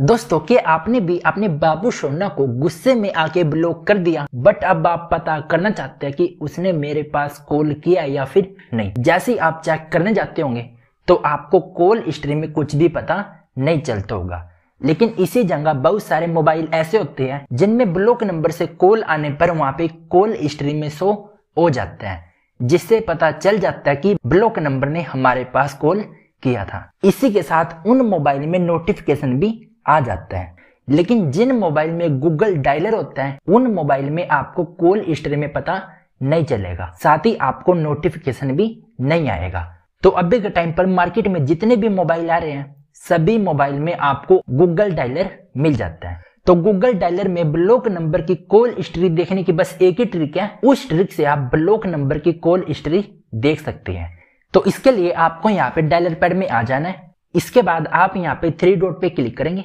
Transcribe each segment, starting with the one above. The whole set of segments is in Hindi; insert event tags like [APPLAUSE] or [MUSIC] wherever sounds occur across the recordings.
दोस्तों के आपने भी अपने बाबू सोना को गुस्से में आके ब्लॉक कर दिया बट अब आप पता करना चाहते हैं कि उसने मेरे पास कॉल किया या फिर नहीं जैसे आप चेक करने जाते होंगे तो आपको कॉल हिस्ट्री में कुछ भी पता नहीं चलता होगा लेकिन इसी जगह बहुत सारे मोबाइल ऐसे होते हैं जिनमें ब्लॉक नंबर से कॉल आने पर वहां पे कॉल हिस्ट्री में शो हो जाता है जिससे पता चल जाता है कि ब्लॉक नंबर ने हमारे पास कॉल किया था इसी के साथ उन मोबाइल में नोटिफिकेशन भी आ जाता है लेकिन जिन मोबाइल में गूगल डायलर होता है उन मोबाइल में आपको कॉल हिस्ट्री में पता नहीं चलेगा साथ ही आपको नोटिफिकेशन भी नहीं आएगा तो अभी के टाइम पर मार्केट में जितने भी मोबाइल आ रहे हैं सभी मोबाइल में आपको गूगल डायलर मिल जाता है तो गूगल डायलर में ब्लॉक नंबर की कॉल हिस्ट्री देखने की बस एक ही ट्रिक है उस ट्रिक से आप ब्लॉक नंबर की कॉल हिस्ट्री देख सकते हैं तो इसके लिए आपको यहाँ पे डायलर पैड में आ जाना है इसके बाद आप यहाँ पे थ्री डॉट पे क्लिक करेंगे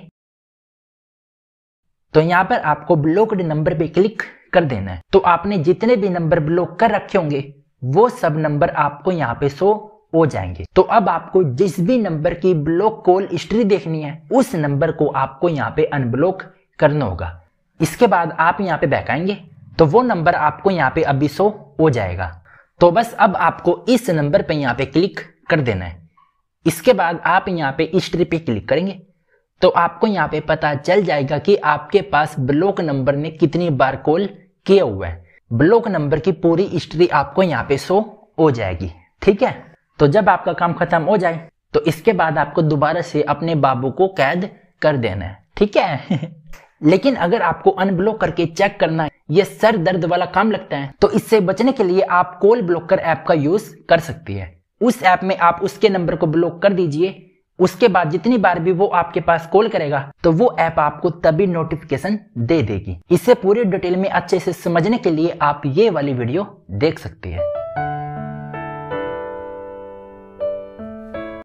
तो यहाँ पर आपको ब्लॉक्ड नंबर पे क्लिक कर देना है तो आपने जितने भी नंबर ब्लॉक कर रखे होंगे वो सब नंबर आपको यहाँ पे शो हो जाएंगे तो अब आपको जिस भी नंबर की ब्लॉक कॉल हिस्ट्री देखनी है उस नंबर को आपको यहाँ पे अनब्लॉक करना होगा इसके बाद आप यहाँ पे बैक आएंगे तो वो नंबर आपको यहाँ पे अभी शो हो जाएगा तो बस अब आपको इस नंबर पे यहाँ पे क्लिक कर देना है इसके बाद आप यहाँ पे हिस्ट्री पे क्लिक करेंगे तो आपको यहाँ पे पता चल जाएगा कि आपके पास ब्लॉक नंबर ने कितनी बार कॉल किया हुआ है ब्लॉक नंबर की पूरी हिस्ट्री आपको यहाँ पे शो हो जाएगी ठीक है तो जब आपका काम खत्म हो जाए तो इसके बाद आपको दोबारा से अपने बाबू को कैद कर देना है ठीक है [LAUGHS] लेकिन अगर आपको अनब्लॉक करके चेक करना है ये सर दर्द वाला काम लगता है तो इससे बचने के लिए आप कॉल ब्लॉकर ऐप का यूज कर सकती है उस ऐप में आप उसके नंबर को ब्लॉक कर दीजिए उसके बाद जितनी बार भी वो आपके पास कॉल करेगा तो वो ऐप आपको तभी नोटिफिकेशन दे देगी इसे पूरी डिटेल में अच्छे से समझने के लिए आप ये वाली वीडियो देख सकते हैं